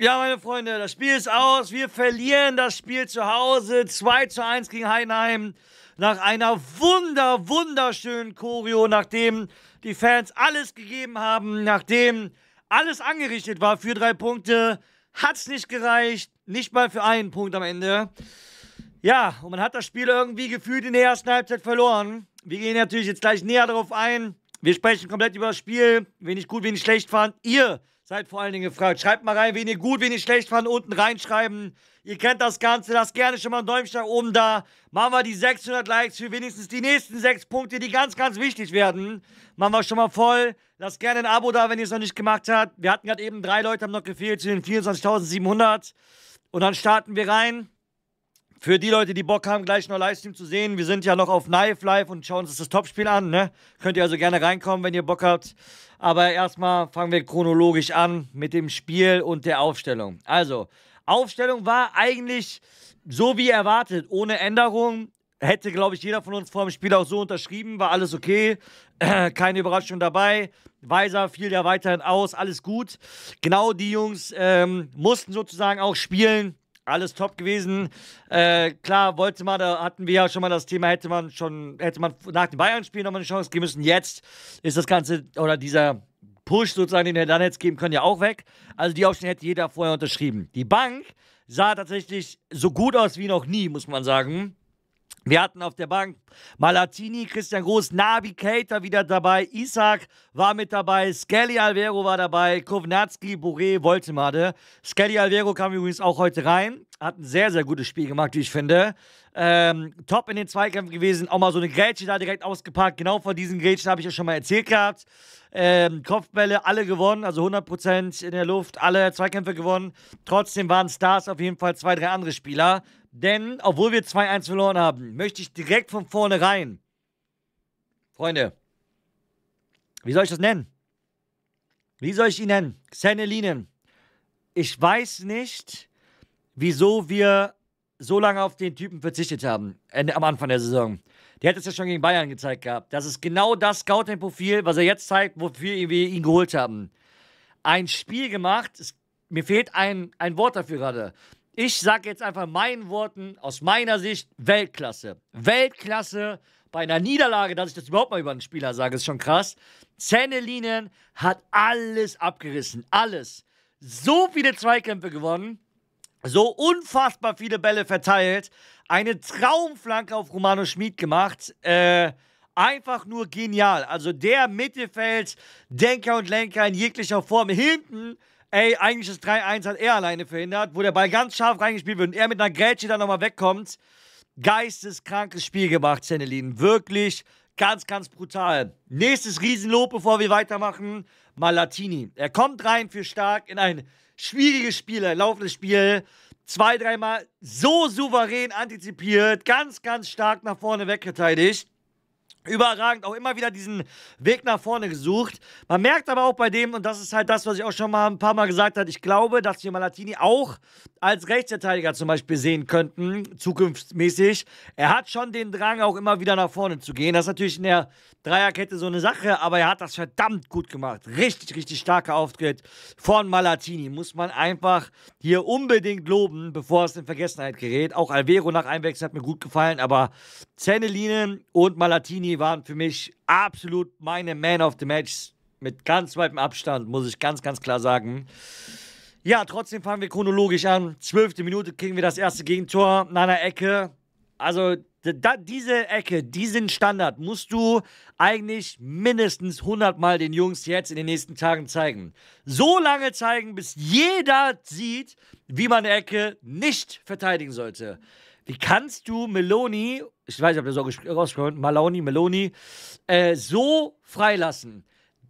Ja, meine Freunde, das Spiel ist aus. Wir verlieren das Spiel zu Hause. 2 zu 1 gegen Heidenheim. Nach einer wunder, wunderschönen Choreo, nachdem die Fans alles gegeben haben, nachdem alles angerichtet war für drei Punkte, hat es nicht gereicht. Nicht mal für einen Punkt am Ende. Ja, und man hat das Spiel irgendwie gefühlt in der ersten Halbzeit verloren. Wir gehen natürlich jetzt gleich näher darauf ein. Wir sprechen komplett über das Spiel, Wenig gut, wenig schlecht fand. Ihr Seid vor allen Dingen gefragt. Schreibt mal rein, wen ihr gut, wen ihr schlecht fand. Unten reinschreiben. Ihr kennt das Ganze. Lasst gerne schon mal einen Däumchen oben da. Machen wir die 600 Likes für wenigstens die nächsten sechs Punkte, die ganz, ganz wichtig werden. Machen wir schon mal voll. Lasst gerne ein Abo da, wenn ihr es noch nicht gemacht habt. Wir hatten gerade eben drei Leute, haben noch gefehlt zu den 24.700. Und dann starten wir rein. Für die Leute, die Bock haben, gleich noch Livestream zu sehen, wir sind ja noch auf Knife Live und schauen uns das Topspiel an. Ne? Könnt ihr also gerne reinkommen, wenn ihr Bock habt. Aber erstmal fangen wir chronologisch an mit dem Spiel und der Aufstellung. Also, Aufstellung war eigentlich so wie erwartet, ohne Änderung. Hätte, glaube ich, jeder von uns vor dem Spiel auch so unterschrieben, war alles okay, äh, keine Überraschung dabei. Weiser fiel ja weiterhin aus, alles gut. Genau die Jungs ähm, mussten sozusagen auch spielen, alles top gewesen. Äh, klar, wollte man, da hatten wir ja schon mal das Thema, hätte man schon, hätte man nach dem Bayern-Spiel nochmal eine Chance geben müssen. Jetzt ist das Ganze oder dieser Push sozusagen, den er dann jetzt geben können, ja auch weg. Also die Option hätte jeder vorher unterschrieben. Die Bank sah tatsächlich so gut aus wie noch nie, muss man sagen. Wir hatten auf der Bank Malatini, Christian Groß, Nabi Keita wieder dabei, Isaac war mit dabei, Skelly Alvero war dabei, Kovnatski, Boré, Woltemade. Skelly Alvero kam übrigens auch heute rein, hat ein sehr, sehr gutes Spiel gemacht, wie ich finde. Ähm, top in den Zweikämpfen gewesen, auch mal so eine Grätsche da direkt ausgepackt, genau vor diesen Grätschen habe ich ja schon mal erzählt gehabt. Ähm, Kopfbälle, alle gewonnen, also 100% in der Luft, alle Zweikämpfe gewonnen. Trotzdem waren Stars auf jeden Fall zwei, drei andere Spieler denn, obwohl wir 2-1 verloren haben, möchte ich direkt von vornherein, Freunde, wie soll ich das nennen? Wie soll ich ihn nennen? Xenelinen. Ich weiß nicht, wieso wir so lange auf den Typen verzichtet haben am Anfang der Saison. Der hätte es ja schon gegen Bayern gezeigt gehabt. Das ist genau das Scouting-Profil, was er jetzt zeigt, wofür wir ihn geholt haben. Ein Spiel gemacht, es, mir fehlt ein, ein Wort dafür gerade ich sage jetzt einfach meinen Worten aus meiner Sicht Weltklasse. Weltklasse bei einer Niederlage, dass ich das überhaupt mal über einen Spieler sage, ist schon krass. Zennelinen hat alles abgerissen, alles. So viele Zweikämpfe gewonnen, so unfassbar viele Bälle verteilt, eine Traumflanke auf Romano Schmid gemacht. Äh, einfach nur genial. Also der Mittelfeld, Denker und Lenker in jeglicher Form. Hinten ey, eigentlich das 3-1 hat er alleine verhindert, wo der Ball ganz scharf reingespielt wird und er mit einer Grätsche dann nochmal wegkommt. Geisteskrankes Spiel gemacht, Sennelin. Wirklich ganz, ganz brutal. Nächstes Riesenlob, bevor wir weitermachen. Malatini. Er kommt rein für stark in ein schwieriges Spiel, ein laufendes Spiel. Zwei, dreimal so souverän antizipiert, ganz, ganz stark nach vorne wegverteidigt überragend auch immer wieder diesen Weg nach vorne gesucht. Man merkt aber auch bei dem, und das ist halt das, was ich auch schon mal ein paar Mal gesagt habe, ich glaube, dass hier Malatini auch als Rechtsverteidiger zum Beispiel sehen könnten, zukunftsmäßig. Er hat schon den Drang, auch immer wieder nach vorne zu gehen. Das ist natürlich in der Dreierkette so eine Sache, aber er hat das verdammt gut gemacht. Richtig, richtig starker Auftritt von Malatini. Muss man einfach hier unbedingt loben, bevor es in Vergessenheit gerät. Auch Alvero nach Einwechsel hat mir gut gefallen, aber Zenneline und Malatini waren für mich absolut meine Man of the Match. Mit ganz weitem Abstand, muss ich ganz, ganz klar sagen. Ja, trotzdem fangen wir chronologisch an. Zwölfte Minute kriegen wir das erste Gegentor in einer Ecke. Also da, diese Ecke, diesen Standard musst du eigentlich mindestens 100 Mal den Jungs jetzt in den nächsten Tagen zeigen. So lange zeigen, bis jeder sieht, wie man eine Ecke nicht verteidigen sollte. Wie kannst du Meloni, ich weiß nicht, ob der so rauskommt, Maloni, Meloni, äh, so freilassen?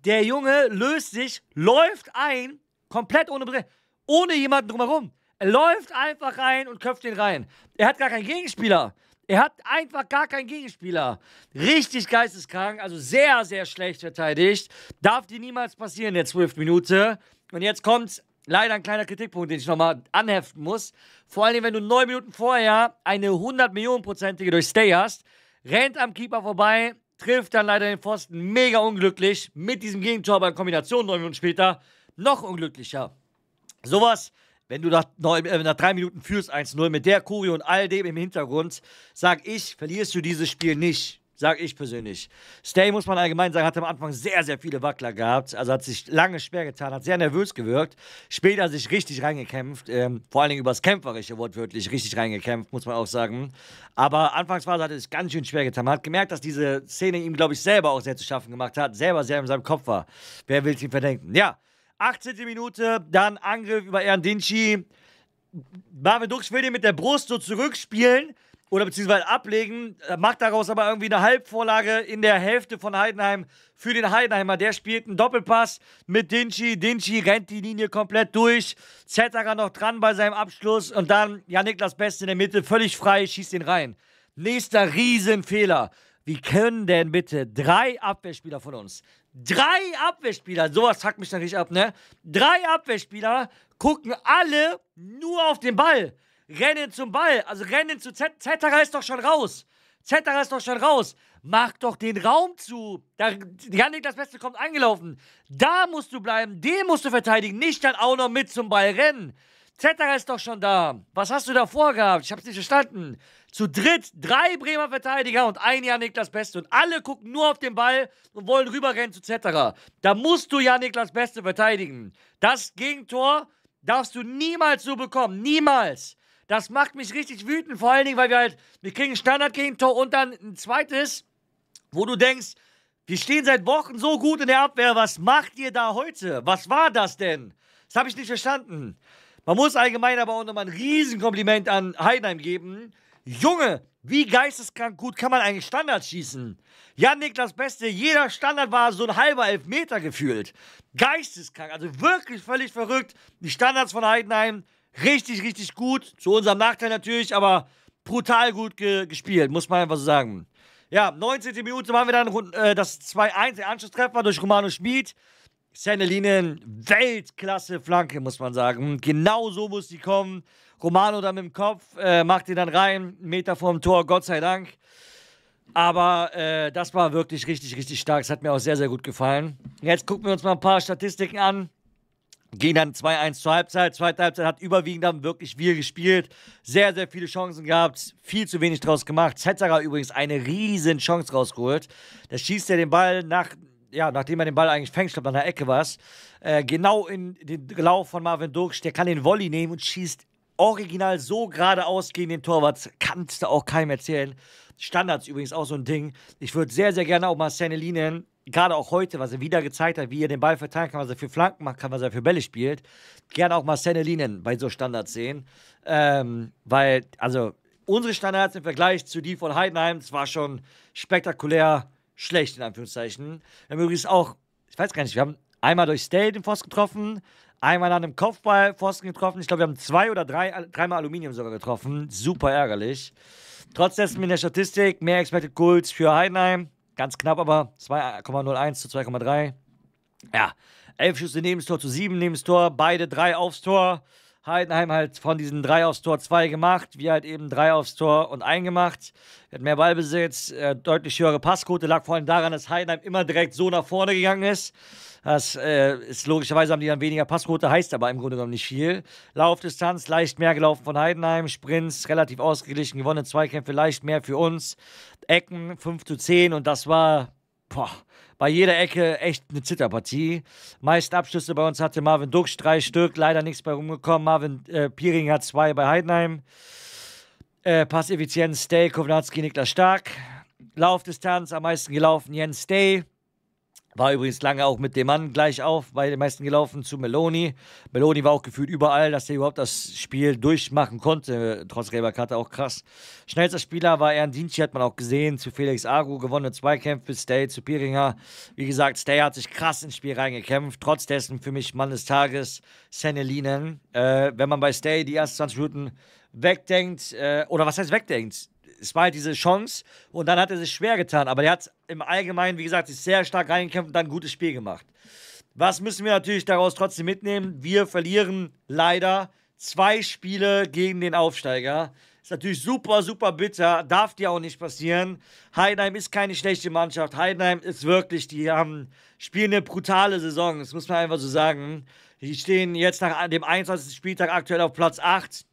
Der Junge löst sich, läuft ein, komplett ohne Brille ohne jemanden drumherum. Er läuft einfach rein und köpft ihn rein. Er hat gar keinen Gegenspieler. Er hat einfach gar keinen Gegenspieler. Richtig geisteskrank, also sehr, sehr schlecht verteidigt. Darf dir niemals passieren in der 12. Minute. Und jetzt kommt leider ein kleiner Kritikpunkt, den ich nochmal anheften muss. Vor allem, wenn du neun Minuten vorher eine 100 Millionen prozentige durch Stay hast, rennt am Keeper vorbei, trifft dann leider den Pfosten. Mega unglücklich. Mit diesem Gegentor bei Kombination neun Minuten später noch unglücklicher. Sowas, wenn du nach, äh, nach drei Minuten führst 1-0 mit der Kurio und all dem im Hintergrund, sag ich, verlierst du dieses Spiel nicht. Sag ich persönlich. Stay, muss man allgemein sagen, hat am Anfang sehr, sehr viele Wackler gehabt. Also hat sich lange schwer getan, hat sehr nervös gewirkt. Später sich richtig reingekämpft. Ähm, vor allen Dingen übers Kämpferische wortwörtlich richtig reingekämpft, muss man auch sagen. Aber Anfangsphase hat es ganz schön schwer getan. Man hat gemerkt, dass diese Szene ihm, glaube ich, selber auch sehr zu schaffen gemacht hat. Selber sehr in seinem Kopf war. Wer will es ihm verdenken? Ja. 18. Minute, dann Angriff über Erndinci. Marvin Dux will den mit der Brust so zurückspielen oder beziehungsweise ablegen, äh, macht daraus aber irgendwie eine Halbvorlage in der Hälfte von Heidenheim für den Heidenheimer. Der spielt einen Doppelpass mit Dinci. Dinci rennt die Linie komplett durch. Zetterer noch dran bei seinem Abschluss und dann Janik das Beste in der Mitte, völlig frei, schießt ihn rein. Nächster Riesenfehler. Wie können denn bitte drei Abwehrspieler von uns, drei Abwehrspieler, sowas hackt mich natürlich ab, ne? Drei Abwehrspieler gucken alle nur auf den Ball, rennen zum Ball, also rennen zu Z Zetterer ist doch schon raus. Zetterer ist doch schon raus. Mach doch den Raum zu. Da, Janik, das Beste kommt angelaufen. Da musst du bleiben, den musst du verteidigen, nicht dann auch noch mit zum Ball rennen. Zetterer ist doch schon da. Was hast du da vorgehabt? Ich hab's nicht verstanden. Zu dritt drei Bremer Verteidiger und ein Janik Niklas Beste. Und alle gucken nur auf den Ball und wollen rüberrennen zu Zetterer. Da musst du Janik Niklas Beste verteidigen. Das Gegentor darfst du niemals so bekommen. Niemals. Das macht mich richtig wütend. Vor allen Dingen, weil wir halt, wir kriegen ein Standard-Gegentor und dann ein zweites, wo du denkst, wir stehen seit Wochen so gut in der Abwehr. Was macht ihr da heute? Was war das denn? Das habe ich nicht verstanden. Man muss allgemein aber auch nochmal ein Riesenkompliment an Heidenheim geben. Junge, wie geisteskrank gut kann man eigentlich Standard schießen? Janik, das Beste, jeder Standard war so ein halber Elfmeter gefühlt. Geisteskrank, also wirklich völlig verrückt. Die Standards von Heidenheim richtig, richtig gut. Zu unserem Nachteil natürlich, aber brutal gut ge gespielt, muss man einfach so sagen. Ja, 19. Minute waren wir dann äh, das 2-1, der Anschlusstreffer durch Romano Schmid. Seine Weltklasse-Flanke, muss man sagen. Genau so muss die kommen. Romano da mit dem Kopf, äh, macht ihn dann rein, Meter vorm Tor, Gott sei Dank. Aber äh, das war wirklich richtig, richtig stark. Es hat mir auch sehr, sehr gut gefallen. Jetzt gucken wir uns mal ein paar Statistiken an. Ging dann 2-1 zur Halbzeit. Zweite Halbzeit hat überwiegend dann wirklich wir gespielt. Sehr, sehr viele Chancen gehabt. Viel zu wenig draus gemacht. Zetterer übrigens eine riesen Chance rausgeholt. Da schießt er den Ball nach, ja, nachdem er den Ball eigentlich fängt, ich glaube, an der Ecke war es, äh, genau in den Lauf von Marvin Durksch, der kann den Volley nehmen und schießt original so geradeaus gegen den Torwart. Kannst du auch keinem erzählen. Standards übrigens auch so ein Ding. Ich würde sehr, sehr gerne auch mal Sanelli nennen. Gerade auch heute, was er wieder gezeigt hat, wie er den Ball verteilen kann, was er für Flanken macht, kann, was er für Bälle spielt. Gerne auch mal Sanelli nennen bei so Standards sehen. Ähm, weil, also, unsere Standards im Vergleich zu die von Heidenheim, es war schon spektakulär schlecht, in Anführungszeichen. Wir haben übrigens auch, ich weiß gar nicht, wir haben einmal durch Stale den Forst getroffen, einmal an einem Kopfball Forsten getroffen. Ich glaube, wir haben zwei oder drei, dreimal Aluminium sogar getroffen. Super ärgerlich. Trotzdem in der Statistik mehr Expected Goals für Heidenheim. Ganz knapp aber 2,01 zu 2,3. Ja, elf Schüsse neben das Tor zu sieben neben das Tor, beide drei aufs Tor. Heidenheim halt von diesen drei aufs Tor zwei gemacht, wir halt eben drei aufs Tor und ein gemacht. Wir hatten mehr Ballbesitz, äh, deutlich höhere Passquote, lag vor allem daran, dass Heidenheim immer direkt so nach vorne gegangen ist. Das äh, ist logischerweise haben die dann weniger Passquote, heißt aber im Grunde genommen nicht viel. Laufdistanz leicht mehr gelaufen von Heidenheim, Sprints relativ ausgeglichen, gewonnene Zweikämpfe leicht mehr für uns, Ecken 5 zu 10 und das war boah, bei jeder Ecke echt eine Zitterpartie. Meist Abschlüsse bei uns hatte Marvin Duxch, drei Stück, leider nichts bei rumgekommen. Marvin äh, Piering hat zwei bei Heidenheim. Äh, Passeffizienz Day, Kownatski, Niklas Stark. Laufdistanz am meisten gelaufen, Jens Day. War übrigens lange auch mit dem Mann gleich auf, bei den meisten gelaufen zu Meloni. Meloni war auch gefühlt überall, dass er überhaupt das Spiel durchmachen konnte, trotz Reberkarte, auch krass. Schnellster Spieler war Ern Dinschi, hat man auch gesehen, zu Felix Agu, gewonnene Zweikämpfe, Stay zu Piringer. Wie gesagt, Stay hat sich krass ins Spiel reingekämpft, trotz dessen für mich Mann des Tages, Senelinen. Äh, wenn man bei Stay die ersten 20 Minuten wegdenkt, äh, oder was heißt wegdenkt? es war halt diese Chance und dann hat er sich schwer getan. Aber er hat im Allgemeinen, wie gesagt, sich sehr stark reingekämpft und dann ein gutes Spiel gemacht. Was müssen wir natürlich daraus trotzdem mitnehmen? Wir verlieren leider zwei Spiele gegen den Aufsteiger. Ist natürlich super, super bitter. Darf dir auch nicht passieren. Heidenheim ist keine schlechte Mannschaft. Heidenheim ist wirklich, die haben, spielen eine brutale Saison. Das muss man einfach so sagen. Die stehen jetzt nach dem 21. Spieltag aktuell auf Platz 8.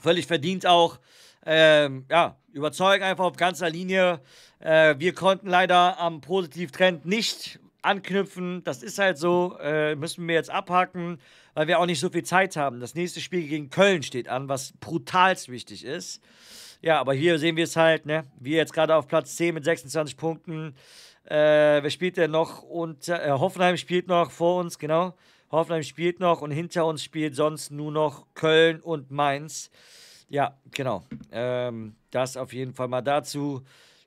Völlig verdient auch ähm, ja, überzeugen einfach auf ganzer Linie. Äh, wir konnten leider am Positivtrend nicht anknüpfen. Das ist halt so. Äh, müssen wir jetzt abhaken, weil wir auch nicht so viel Zeit haben. Das nächste Spiel gegen Köln steht an, was brutalst wichtig ist. Ja, aber hier sehen wir es halt, ne? Wir jetzt gerade auf Platz 10 mit 26 Punkten. Äh, wer spielt denn noch? Und äh, Hoffenheim spielt noch vor uns, genau. Hoffenheim spielt noch und hinter uns spielt sonst nur noch Köln und Mainz. Ja, genau. Ähm, das auf jeden Fall mal dazu.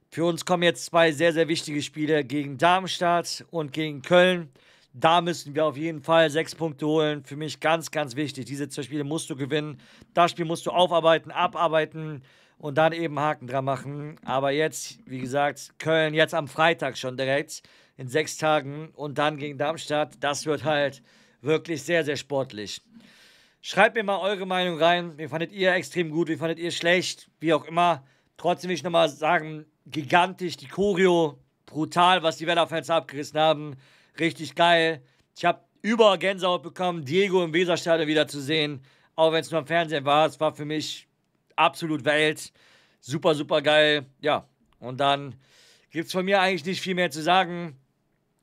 Für uns kommen jetzt zwei sehr, sehr wichtige Spiele gegen Darmstadt und gegen Köln. Da müssen wir auf jeden Fall sechs Punkte holen. Für mich ganz, ganz wichtig. Diese zwei Spiele musst du gewinnen. Das Spiel musst du aufarbeiten, abarbeiten und dann eben Haken dran machen. Aber jetzt, wie gesagt, Köln jetzt am Freitag schon direkt in sechs Tagen und dann gegen Darmstadt. Das wird halt wirklich sehr, sehr sportlich. Schreibt mir mal eure Meinung rein. Wie fandet ihr extrem gut? Wie fandet ihr schlecht? Wie auch immer. Trotzdem will ich nochmal sagen, gigantisch die Choreo. Brutal, was die Werder-Fans abgerissen haben. Richtig geil. Ich habe über Gänsehaut bekommen, Diego im Weserstadion wieder zu sehen. Auch wenn es nur am Fernsehen war. Es war für mich absolut Welt. Super, super geil. Ja, und dann gibt es von mir eigentlich nicht viel mehr zu sagen.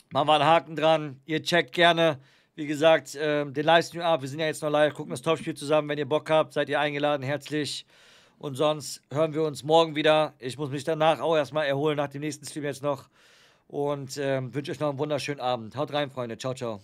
Machen wir einen Haken dran. Ihr checkt gerne wie gesagt, äh, den Livestream ab. Wir sind ja jetzt noch live, gucken das Topspiel zusammen. Wenn ihr Bock habt, seid ihr eingeladen. Herzlich. Und sonst hören wir uns morgen wieder. Ich muss mich danach auch erstmal erholen, nach dem nächsten Stream jetzt noch. Und äh, wünsche euch noch einen wunderschönen Abend. Haut rein, Freunde. Ciao, ciao.